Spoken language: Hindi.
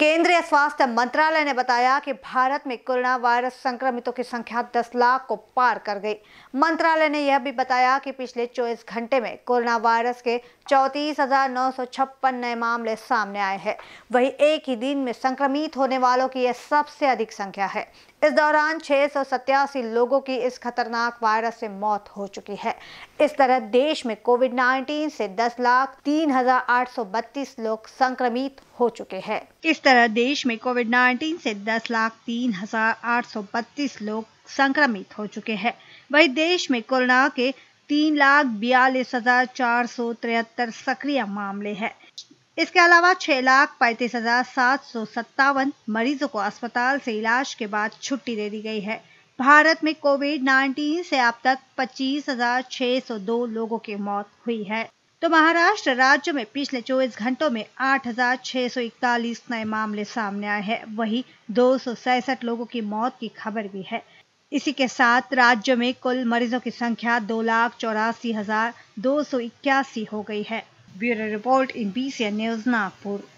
केंद्रीय स्वास्थ्य मंत्रालय ने बताया कि भारत में कोरोना वायरस संक्रमितों की संख्या 10 लाख को पार कर गई मंत्रालय ने यह भी बताया कि पिछले 24 घंटे में कोरोना वायरस के चौंतीस नए मामले सामने आए हैं वहीं एक ही दिन में संक्रमित होने वालों की यह सबसे अधिक संख्या है इस दौरान छह लोगों की इस खतरनाक वायरस से मौत हो चुकी है इस तरह देश में कोविड नाइन्टीन से दस लाख तीन लोग संक्रमित हो चुके हैं इस तरह देश में कोविड 19 से दस लाख तीन हजार आठ सौ बत्तीस लोग संक्रमित हो चुके हैं वही देश में कोरोना के तीन लाख बयालीस हजार चार सौ तिहत्तर सक्रिय मामले हैं इसके अलावा छह लाख पैंतीस हजार सात सौ सत्तावन मरीजों को अस्पताल से इलाज के बाद छुट्टी दे दी गई है भारत में कोविड 19 से अब तक पच्चीस हजार छह सौ दो लोगों की मौत हुई है तो महाराष्ट्र राज्य में पिछले 24 घंटों में 8,641 नए मामले सामने आए हैं वहीं दो लोगों की मौत की खबर भी है इसी के साथ राज्य में कुल मरीजों की संख्या दो लाख चौरासी हजार दो सौ इक्यासी हो गई है bureau report in B news Nagpur